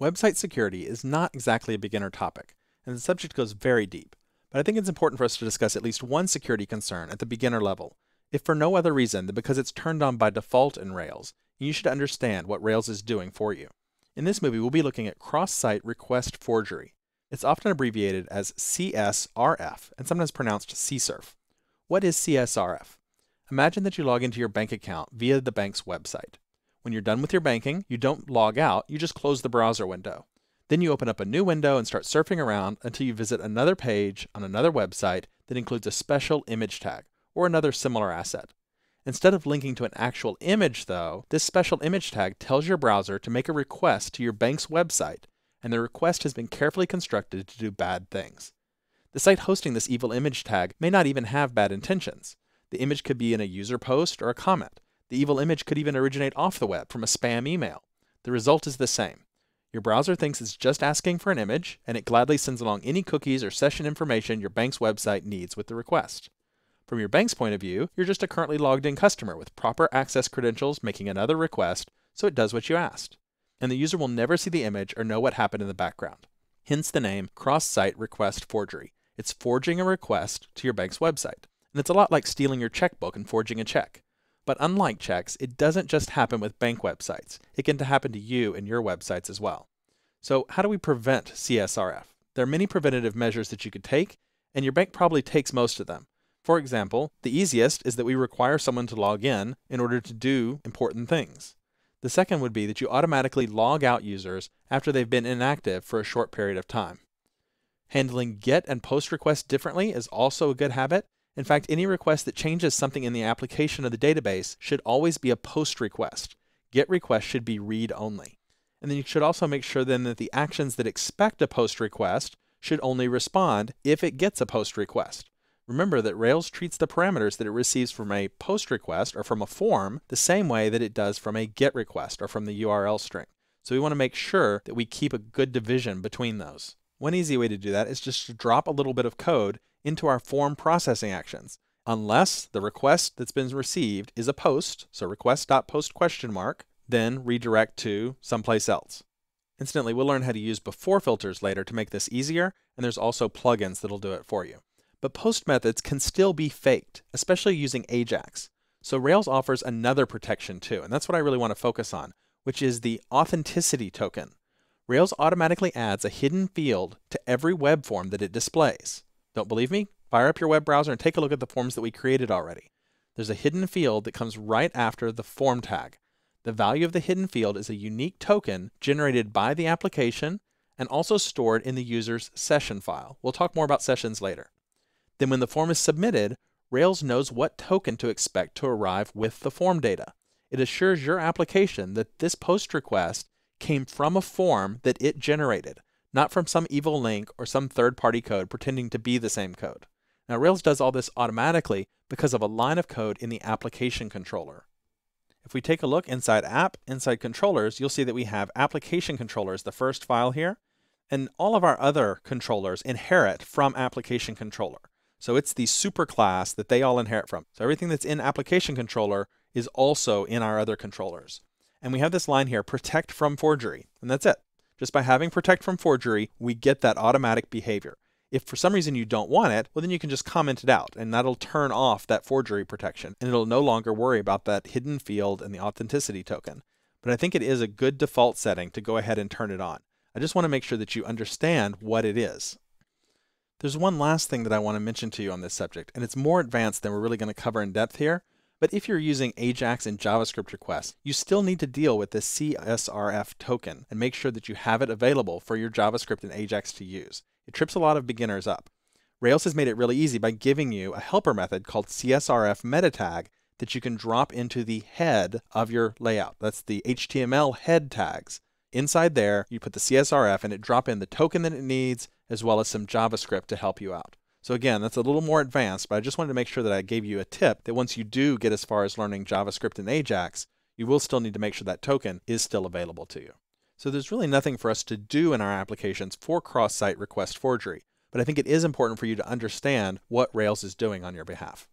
Website security is not exactly a beginner topic, and the subject goes very deep, but I think it's important for us to discuss at least one security concern at the beginner level, if for no other reason than because it's turned on by default in Rails, and you should understand what Rails is doing for you. In this movie, we'll be looking at cross-site request forgery. It's often abbreviated as CSRF, and sometimes pronounced CSRF. What is CSRF? Imagine that you log into your bank account via the bank's website. When you're done with your banking, you don't log out, you just close the browser window. Then you open up a new window and start surfing around until you visit another page on another website that includes a special image tag or another similar asset. Instead of linking to an actual image, though, this special image tag tells your browser to make a request to your bank's website, and the request has been carefully constructed to do bad things. The site hosting this evil image tag may not even have bad intentions. The image could be in a user post or a comment. The evil image could even originate off the web from a spam email. The result is the same. Your browser thinks it's just asking for an image, and it gladly sends along any cookies or session information your bank's website needs with the request. From your bank's point of view, you're just a currently logged in customer with proper access credentials making another request so it does what you asked. And the user will never see the image or know what happened in the background. Hence the name cross site request forgery. It's forging a request to your bank's website. And it's a lot like stealing your checkbook and forging a check. But unlike checks, it doesn't just happen with bank websites. It can happen to you and your websites as well. So how do we prevent CSRF? There are many preventative measures that you could take, and your bank probably takes most of them. For example, the easiest is that we require someone to log in in order to do important things. The second would be that you automatically log out users after they've been inactive for a short period of time. Handling GET and POST requests differently is also a good habit, in fact, any request that changes something in the application of the database should always be a post request. GET request should be read only. And then you should also make sure then that the actions that expect a post request should only respond if it gets a post request. Remember that Rails treats the parameters that it receives from a post request or from a form the same way that it does from a GET request or from the URL string. So we want to make sure that we keep a good division between those. One easy way to do that is just to drop a little bit of code into our form processing actions, unless the request that's been received is a post, so request.post question mark, then redirect to someplace else. Incidentally, we'll learn how to use before filters later to make this easier, and there's also plugins that'll do it for you. But post methods can still be faked, especially using Ajax. So Rails offers another protection too, and that's what I really want to focus on, which is the authenticity token. Rails automatically adds a hidden field to every web form that it displays. Don't believe me? Fire up your web browser and take a look at the forms that we created already. There's a hidden field that comes right after the form tag. The value of the hidden field is a unique token generated by the application and also stored in the user's session file. We'll talk more about sessions later. Then when the form is submitted, Rails knows what token to expect to arrive with the form data. It assures your application that this post request came from a form that it generated not from some evil link or some third party code pretending to be the same code. Now, Rails does all this automatically because of a line of code in the application controller. If we take a look inside app, inside controllers, you'll see that we have application controllers, the first file here, and all of our other controllers inherit from application controller. So it's the superclass that they all inherit from. So everything that's in application controller is also in our other controllers. And we have this line here, protect from forgery, and that's it. Just by having protect from forgery, we get that automatic behavior. If for some reason you don't want it, well, then you can just comment it out and that'll turn off that forgery protection and it'll no longer worry about that hidden field and the authenticity token. But I think it is a good default setting to go ahead and turn it on. I just want to make sure that you understand what it is. There's one last thing that I want to mention to you on this subject, and it's more advanced than we're really going to cover in depth here, but if you're using AJAX and JavaScript requests, you still need to deal with the CSRF token and make sure that you have it available for your JavaScript and AJAX to use. It trips a lot of beginners up. Rails has made it really easy by giving you a helper method called CSRF meta tag that you can drop into the head of your layout. That's the HTML head tags. Inside there, you put the CSRF and it drop in the token that it needs, as well as some JavaScript to help you out. So again, that's a little more advanced, but I just wanted to make sure that I gave you a tip that once you do get as far as learning JavaScript and Ajax, you will still need to make sure that token is still available to you. So there's really nothing for us to do in our applications for cross-site request forgery, but I think it is important for you to understand what Rails is doing on your behalf.